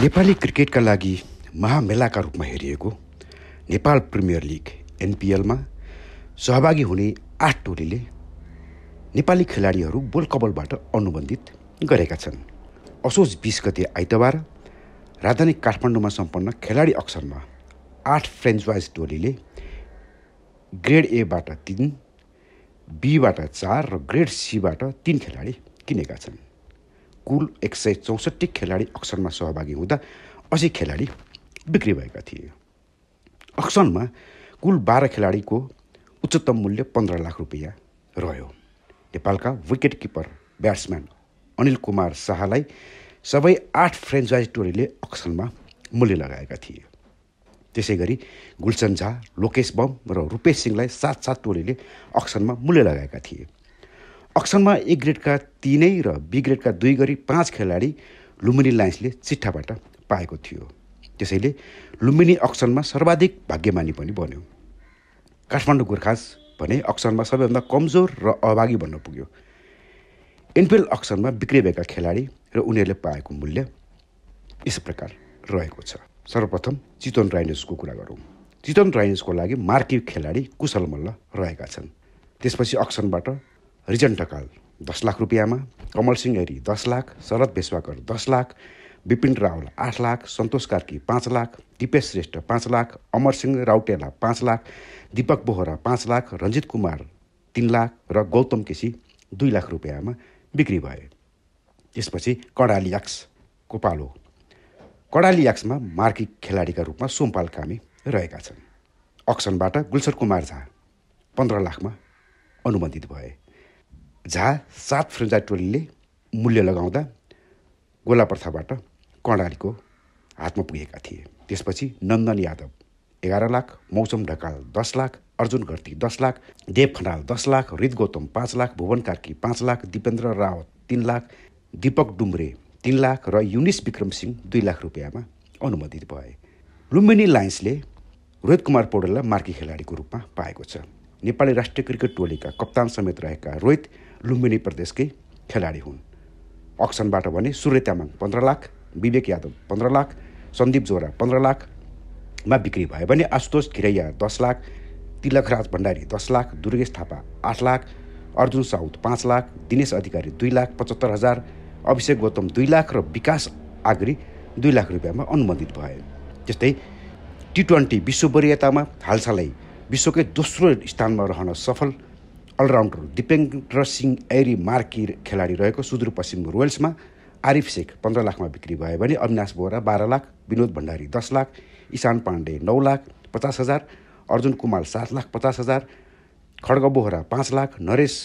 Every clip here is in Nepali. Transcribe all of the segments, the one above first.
नेपाली क्रिकेटका लागि महामेलाका रूपमा हेरिएको नेपाल प्रिमियर लिग एनपिएलमा सहभागी हुने आठ टोलीले नेपाली खेलाडीहरू बोलकबलबाट अनुबन्धित गरेका छन् असोज बिस गते आइतबार राजधानी काठमाडौँमा सम्पन्न खेलाडी अक्षरमा आठ फ्रेन्चवाइज टोलीले ग्रेड एबाट तिन बीबाट चार र ग्रेड सीबाट तिन खेलाडी किनेका छन् कुल एक सय चौसठी खेलाडी अक्सनमा सहभागी हुँदा असी खेलाडी बिक्री भएका थिए अक्सनमा कुल बाह्र खेलाडीको उच्चतम मूल्य पन्ध्र लाख रुपियाँ रह्यो नेपालका wicket keeper batsman Anil Kumar शाहलाई सबै आठ फ्रेन्चाइज टोलीले अक्सनमा मूल्य लगाएका थिए त्यसै गरी गुलसन झा लोकेश बम र रूपेश सिंहलाई सात सात टोलीले अक्सनमा मूल्य लगाएका थिए अक्सनमा ए ग्रेडका तिनै र बी ग्रेडका दुई गरी पाँच खेलाडी लुम्बिनी लायन्सले चिट्ठाबाट पाएको थियो त्यसैले लुम्बिनी अक्सनमा सर्वाधिक भाग्यमानी पनि बन्यो काठमाडौँ गोर्खास भने अक्सनमा सबैभन्दा कमजोर र अभागी बन्न पुग्यो एनपिएल अक्सनमा बिक्री भएका खेलाडी र उनीहरूले पाएको मूल्य यस प्रकार रहेको छ सर्वप्रथम चितवन राइनर्सको कुरा गरौँ चितवन राइनर्सको लागि मार्की खेलाडी कुशल मल्ल रहेका छन् त्यसपछि अक्सनबाट रिजन ढकाल दस लाख रुपियाँमा कमल सिंह हेरी दस लाख शरद बेस्वाकर दस लाख विपिन रावल आठ लाख सन्तोष कार्की पाँच लाख दिपेश श्रेष्ठ पाँच लाख अमर सिंह राउटेला पाँच लाख दिपक बोहरा पाँच लाख रञ्जित कुमार तिन लाख र गौतम केसी दुई लाख रुपियाँमा बिक्री भए त्यसपछि कडाली याक्स पालो कडाली याक्समा मार्की खेलाडीका रूपमा सोमपाल कामी रहेका छन् अक्सनबाट गुल्सर कुमार झा पन्ध्र लाखमा अनुमोदित भए झा सात फ्रेन्चाइ टोलीले मूल्य लगाउँदा गोला प्रथाबाट कर्णालीको हातमा पुगेका थिए त्यसपछि नन्दन यादव एघार लाख मौसम ढकाल दस लाख अर्जुन घर्ती दस लाख देव खनाल दस लाख रित गौतम पाँच लाख भुवन कार्की पाँच लाख दिपेन्द्र रावत तिन लाख दिपक डुम्रे तिन लाख र युनिस विक्रम सिंह दुई लाख रुपियाँमा अनुमोदित भए लुम्बिनी लायन्सले रोहित कुमार पौडेललाई मार्की खेलाडीको रूपमा पाएको छ नेपाली राष्ट्रिय क्रिकेट टोलीका कप्तान समेत रहेका रोहित लुम्बिनी प्रदेशकै खेलाडी हुन् अक्सनबाट भने सूर्य तामाङ पन्ध्र लाख विवेक यादव पन्ध्र लाख सन्दीप जोरा पन्ध्र लाखमा बिक्री भयो भने आशुतोष घिरैया दस लाख तिलकराज भण्डारी दस लाख दुर्गेश थापा आठ लाख अर्जुन साउद पाँच लाख दिनेश अधिकारी दुई लाख पचहत्तर हजार अभिषेक गौतम दुई लाख र विकास आगरी दुई लाख रुपियाँमा अनुमोदित भए त्यस्तै टी ट्वेन्टी विश्ववरीयतामा हालसालै विश्वकै दोस्रो स्थानमा रहन सफल अलराउन्डर दिपेन्द्र सिंह ऐरी मार्की खेलाडी रहेको सुदूरपश्चिम रोयल्समा आरिफ शेख पन्ध्र लाखमा बिक्री भयो भने अविनाश बोहरा बाह्र लाख विनोद भण्डारी दस लाख इशान पाण्डे नौ लाख पचास हजार अर्जुन कुमार सात लाख पचास हजार खड्ग बोहरा पाँच लाख नरेश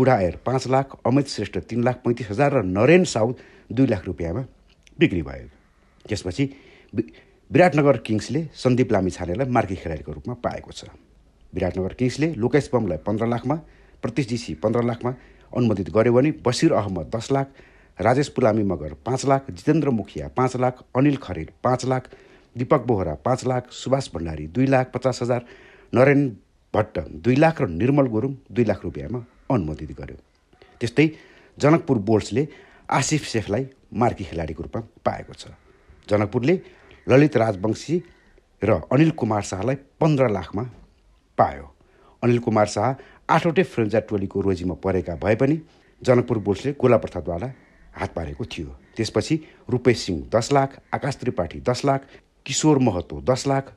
बुढाएर पाँच लाख अमित श्रेष्ठ तिन लाख पैँतिस हजार र नरेन साउद दुई लाख रुपियाँमा बिक्री भयो त्यसपछि विराटनगर किङ्सले सन्दीप लामिछानेलाई मार्की खेलाडीको रूपमा पाएको छ विराटनगर किङ्सले लोकेश बमलाई पन्ध्र लाखमा प्रतिश डिसी पन्ध्र लाखमा अनुमोदित गर्यो भने बसिर अहमद दस लाख राजेश पुलामी मगर पाँच लाख जितेन्द्र मुखिया पाँच लाख अनिल खरेल पाँच लाख दिपक बोहरा पाँच लाख सुभाष भण्डारी दुई लाख पचास हजार नरेन भट्ट दुई लाख र निर्मल गुरुङ दुई लाख रुपियाँमा अनुमोदित गर्यो त्यस्तै जनकपुर बोल्ड्सले आसिफ सेफलाई मार्की खेलाडीको रूपमा पाएको छ जनकपुरले ललित राजवंशी र अनिल कुमार शाहलाई पन्ध्र लाखमा पायो अनिल कुमार शाह आठवटै फ्रेन्जा टोलीको रोजीमा परेका भए पनि जनकपुर बोर्सले गोला प्रथाद्वारा हात पारेको थियो त्यसपछि रूपेश सिंह दस लाख आकाश त्रिपाठी दस लाख किशोर महतो दस लाख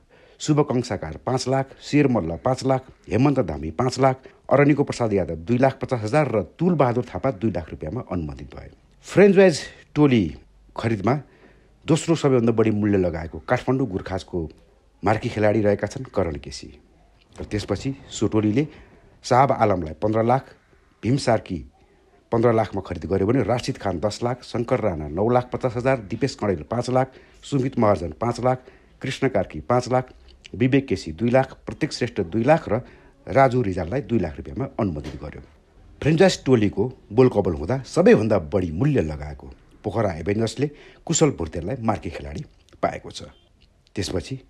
कंसाकार पाँच लाख शेर मल्ल पाँच लाख हेमन्त धामी पाँच लाख अरनिको प्रसाद यादव दुई लाख पचास हजार र तुलबहादुर थापा दुई लाख रुपियाँमा अनुमोदित भए फ्रेन्चवाइज टोली खरिदमा दोस्रो सबैभन्दा बढी मूल्य लगाएको काठमाडौँ गोर्खाजको मार्की खेलाडी रहेका छन् करण केसी र त्यसपछि सो टोलीले साहब आलमलाई पन्ध्र लाख भीम सार्की पन्ध्र लाखमा खरिद गर्यो भने राशिद खान दस लाख शङ्कर राणा नौ लाख पचास हजार दिपेश कणेल पाँच लाख सुमित महर्जन पाँच लाख कृष्ण कार्की पाँच लाख विवेक केसी दुई लाख प्रत्येक श्रेष्ठ दुई लाख र राजु रिजाललाई दुई लाख रुपियाँमा अनुमोदित गर्यो फ्रेन्चाइज टोलीको बोलकबल हुँदा सबैभन्दा बढी मूल्य लगाएको पोखरा एभेन्जर्सले कुशल भुर्तेललाई मार्के खेलाडी पाएको छ त्यसपछि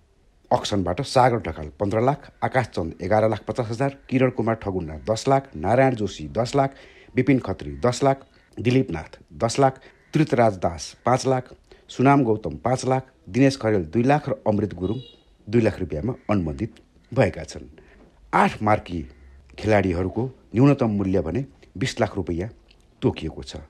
अक्सनबाट सागर ढकाल पन्ध्र लाख आकाशचन्द एघार लाख पचास हजार किरण कुमार ठगुन्ना दस लाख नारायण जोशी दस लाख विपिन खत्री दस लाख दिलीप नाथ दस लाख तृतराज दास पाँच लाख सुनाम गौतम पाँच लाख दिनेश खरेल दुई लाख र अमृत गुरुङ दुई लाख रुपियाँमा अनुमोदित भएका छन् आठ मार्की खेलाडीहरूको न्यूनतम मूल्य भने बिस लाख रुपियाँ तोकिएको छ